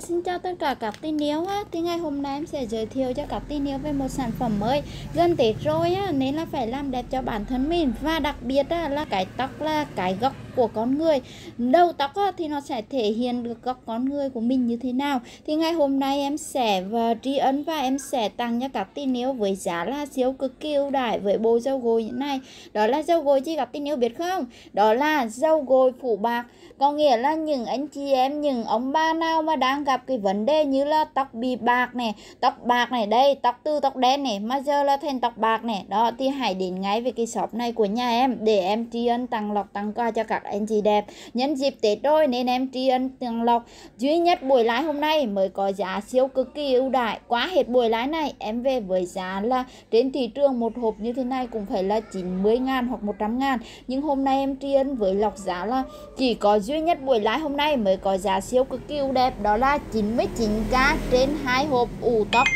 xin chào tất cả các tin yêu á. Thì ngày hôm nay em sẽ giới thiệu cho các tin yêu về một sản phẩm mới. Gần Tết rồi á, nên là phải làm đẹp cho bản thân mình và đặc biệt á, là cái tóc là cái gốc của con người đầu tóc thì nó sẽ thể hiện được góc con người của mình như thế nào thì ngày hôm nay em sẽ và tri ân và em sẽ tặng cho các tin yêu với giá là siêu cực kỳ ưu đãi với bộ dâu gối như này đó là dâu gối chi các tin yêu biết không đó là dâu gối phủ bạc có nghĩa là những anh chị em những ông bà nào mà đang gặp cái vấn đề như là tóc bị bạc này tóc bạc này đây tóc từ tóc đen này mà giờ là thành tóc bạc này đó thì hãy đến ngay về cái shop này của nhà em để em tri ân tặng lọc tặng quà cho các các anh chị đẹp nhân dịp tết rồi nên em tri ân tường lộc duy nhất buổi lái hôm nay mới có giá siêu cực kỳ ưu đại quá hết buổi lái này em về với giá là trên thị trường một hộp như thế này cũng phải là 90 ngàn hoặc 100 ngàn nhưng hôm nay em tri ân với lọc giá là chỉ có duy nhất buổi lái hôm nay mới có giá siêu cực kỳ ưu đẹp đó là 99k trên hai hộp ủ tóc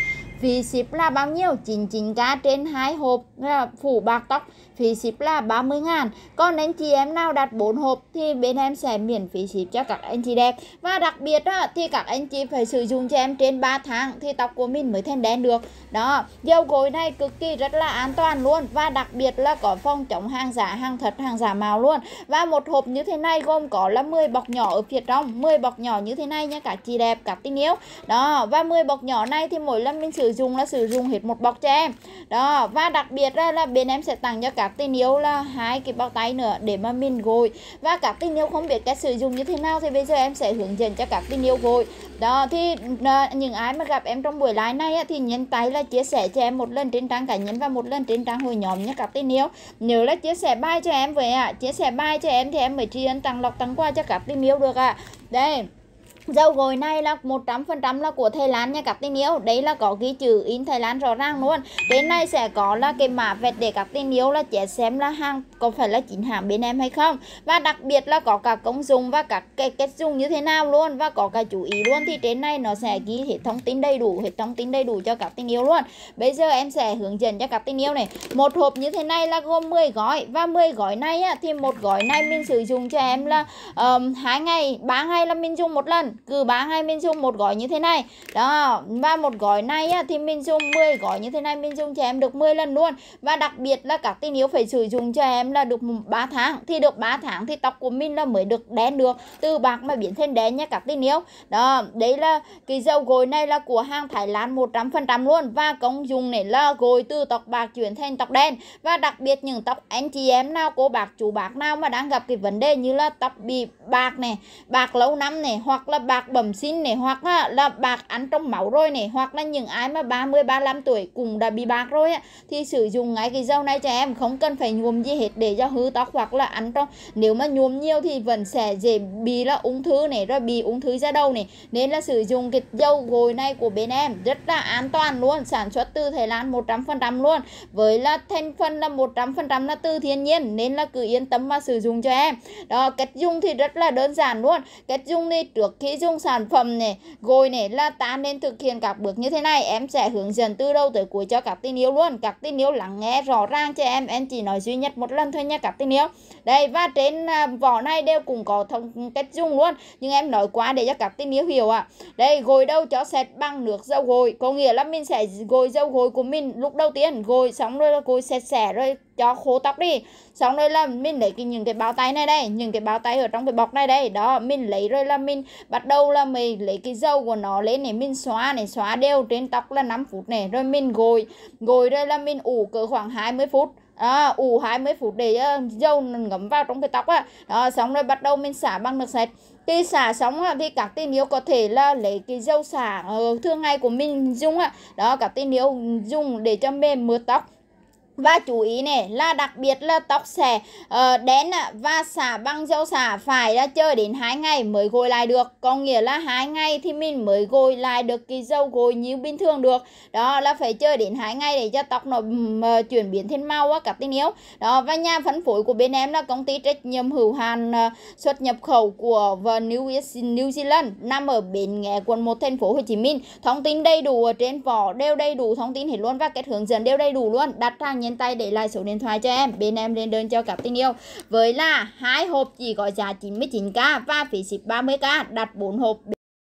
phí ship là bao nhiêu 99k trên hai hộp là phủ bạc tóc phí ship là 30 ngàn còn anh chị em nào đặt 4 hộp thì bên em sẽ miễn phí ship cho các anh chị đẹp và đặc biệt đó thì các anh chị phải sử dụng cho em trên 3 tháng thì tóc của mình mới thêm đen được đó dầu gối này cực kỳ rất là an toàn luôn và đặc biệt là có phòng chống hàng giả hàng thật hàng giả màu luôn và một hộp như thế này gồm có là 10 bọc nhỏ ở phía trong 10 bọc nhỏ như thế này nha cả chị đẹp cả tin yêu đó và 10 bọc nhỏ này thì mỗi lần mình sử sử dụng là sử dụng hết một bọc cho em đó và đặc biệt là, là bên em sẽ tặng cho các tình yêu là hai cái bao tay nữa để mà mình gội và các tình yêu không biết cách sử dụng như thế nào thì bây giờ em sẽ hướng dẫn cho các tình yêu gội đó thì ờ, những ai mà gặp em trong buổi live này thì nhấn tay là chia sẻ cho em một lần trên trang cá nhân và một lần trên trang hội nhóm nhé các tình yêu nhớ là chia sẻ bài cho em vậy ạ à. chia sẻ bài cho em thì em mới tri ân tặng lọc tặng quà cho các tình yêu được ạ à. đây Dầu gội này là 100% là của Thái Lan nha các tình yêu Đấy là có ghi chữ in Thái Lan rõ ràng luôn Bên này sẽ có là cái mã vẹt để các tình yêu là trẻ xem là hàng có phải là chính hãng bên em hay không Và đặc biệt là có cả công dụng và các cái cách dùng như thế nào luôn Và có cả chú ý luôn Thì trên này nó sẽ ghi hệ thống tin đầy đủ hệ thống tin đầy đủ cho các tình yêu luôn Bây giờ em sẽ hướng dẫn cho các tình yêu này Một hộp như thế này là gồm 10 gói Và 10 gói này á, thì một gói này mình sử dụng cho em là um, 2 ngày 3 ngày là mình dùng một lần cứ ba ngày mình dùng một gói như thế này đó và một gói này á, thì mình dùng 10 gói như thế này mình dùng cho em được 10 lần luôn và đặc biệt là các tình yêu phải sử dụng cho em là được 3 tháng thì được 3 tháng thì tóc của mình là mới được đen được từ bạc mà biến thành đen nha các tình yêu đó đấy là cái dầu gội này là của hàng Thái Lan 100% luôn và công dụng này là gội từ tóc bạc chuyển thành tóc đen và đặc biệt những tóc anh chị em nào cô bạc chú bạc nào mà đang gặp cái vấn đề như là tóc bị bạc này bạc lâu năm này hoặc là bạc bẩm sinh này hoặc là bạc ăn trong máu rồi này hoặc là những ai mà 30 35 tuổi cũng đã bị bạc rồi á thì sử dụng ngay cái dầu này cho em không cần phải nhuộm gì hết để cho hư tóc hoặc là ăn trong nếu mà nhuộm nhiều thì vẫn sẽ dễ bị là ung thư này rồi bị ung thư ra đầu này nên là sử dụng cái dầu gội này của bên em rất là an toàn luôn sản xuất từ Thái Lan 100% luôn với là thành phần là 100% là từ thiên nhiên nên là cứ yên tâm mà sử dụng cho em đó cách dùng thì rất là đơn giản luôn cách dùng thì trước khi nội sản phẩm này, rồi này là ta nên thực hiện các bước như thế này. Em sẽ hướng dẫn từ đầu tới cuối cho các tin yêu luôn. Các tin yêu lắng nghe rõ ràng cho em. Em chỉ nói duy nhất một lần thôi nha các tin yêu. Đây và trên à, vỏ này đều cũng có thông cách dùng luôn. Nhưng em nói quá để cho các tin yêu hiểu ạ. À. Đây gội đâu cho sệt bằng nước dầu gội. Có nghĩa là mình sẽ gội dầu gội của mình lúc đầu tiên gội xong rồi gội sệt sẻ rồi cho khô tóc đi xong rồi là mình lấy cái những cái bao tay này đây những cái bao tay ở trong cái bọc này đây đó mình lấy rồi là mình bắt đầu là mình lấy cái dầu của nó lên để mình xóa này xóa đều trên tóc là 5 phút này rồi mình gội gội rồi là mình ủ cỡ khoảng 20 phút à, ủ 20 phút để uh, dầu ngấm vào trong cái tóc á đó, xong rồi bắt đầu mình xả bằng nước sạch khi xả xong á, thì các tin yêu có thể là lấy cái dầu xả uh, thường ngày của mình dùng á đó các tin yêu dùng để cho mềm mượt tóc và chú ý này là đặc biệt là tóc xẻ uh, đen và xả bằng dầu xả phải là chờ đến 2 ngày mới gội lại được có nghĩa là hai ngày thì mình mới gội lại được cái dầu gội như bình thường được đó là phải chờ đến 2 ngày để cho tóc nó uh, chuyển biến thành màu á các tình yêu đó và nhà phân phối của bên em là công ty trách nhiệm hữu hạn uh, xuất nhập khẩu của New, New Zealand nằm ở bến nghệ quận 1 thành phố Hồ Chí Minh thông tin đầy đủ ở trên vỏ đều đầy đủ thông tin hết luôn và cách hướng dẫn đều đầy đủ luôn đặt hàng nhanh tay để lại số điện thoại cho em bên em lên đơn cho cặp tình yêu với là hai hộp chỉ gọi giá 99k và phí ship 30k đặt 4 hộp